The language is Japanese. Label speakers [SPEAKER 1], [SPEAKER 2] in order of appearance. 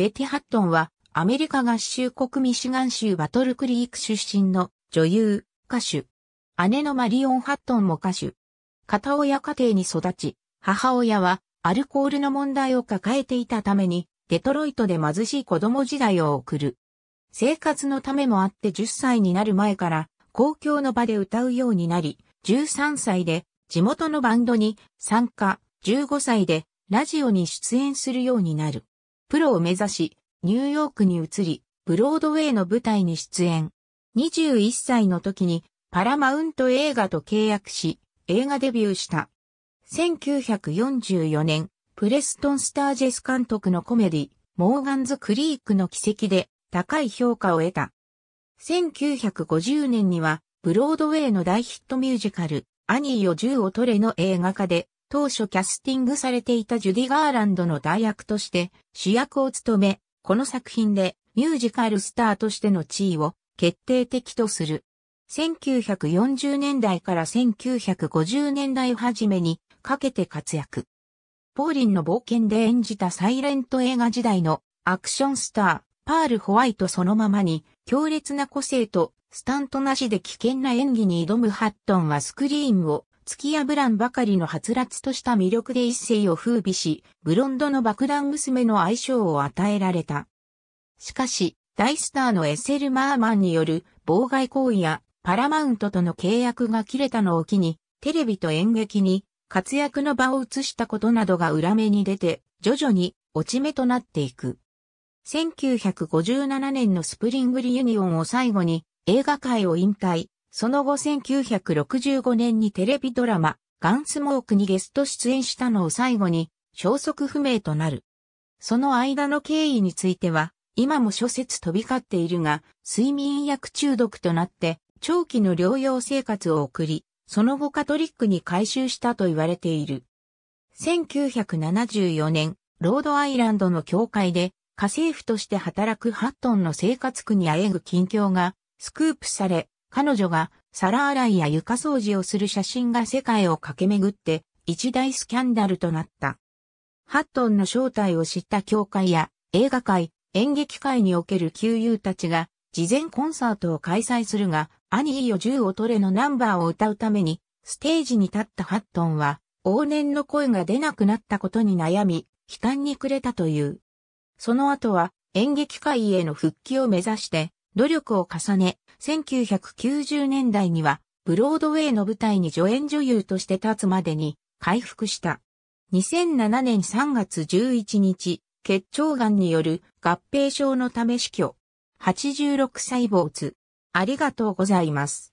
[SPEAKER 1] ベティ・ハットンは、アメリカ合衆国ミシガン州バトルクリーク出身の女優、歌手。姉のマリオン・ハットンも歌手。片親家庭に育ち、母親はアルコールの問題を抱えていたために、デトロイトで貧しい子供時代を送る。生活のためもあって10歳になる前から公共の場で歌うようになり、13歳で地元のバンドに参加、15歳でラジオに出演するようになる。プロを目指し、ニューヨークに移り、ブロードウェイの舞台に出演。21歳の時にパラマウント映画と契約し、映画デビューした。1944年、プレストン・スタージェス監督のコメディ、モーガンズ・クリークの奇跡で高い評価を得た。1950年には、ブロードウェイの大ヒットミュージカル、アニーよ銃を取れの映画化で当初キャスティングされていたジュディ・ガーランドの代役として主役を務め、この作品でミュージカルスターとしての地位を決定的とする。1940年代から1950年代初めにかけて活躍。ポーリンの冒険で演じたサイレント映画時代のアクションスター、パール・ホワイトそのままに強烈な個性とスタントなしで危険な演技に挑むハットンはスクリーンを突き破らんばかりの発つとした魅力で一世を風靡し、ブロンドの爆弾娘の愛称を与えられた。しかし、大スターのエセル・マーマンによる妨害行為やパラマウントとの契約が切れたのを機に、テレビと演劇に活躍の場を移したことなどが裏目に出て、徐々に落ち目となっていく。1957年のスプリングリユニオンを最後に映画界を引退、その後1965年にテレビドラマ、ガンスモークにゲスト出演したのを最後に、消息不明となる。その間の経緯については、今も諸説飛び交っているが、睡眠薬中毒となって、長期の療養生活を送り、その後カトリックに改修したと言われている。1974年、ロードアイランドの教会で、家政婦として働くハットンの生活苦にあえぐ近況が、スクープされ、彼女が皿洗いや床掃除をする写真が世界を駆け巡って一大スキャンダルとなった。ハットンの正体を知った教会や映画界、演劇界における旧友たちが事前コンサートを開催するが、アニーよ銃を取れのナンバーを歌うためにステージに立ったハットンは往年の声が出なくなったことに悩み、悲観に暮れたという。その後は演劇界への復帰を目指して努力を重ね、1990年代には、ブロードウェイの舞台に助演女優として立つまでに回復した。2007年3月11日、血腸癌による合併症のため死去。86歳坊主。ありがとうございます。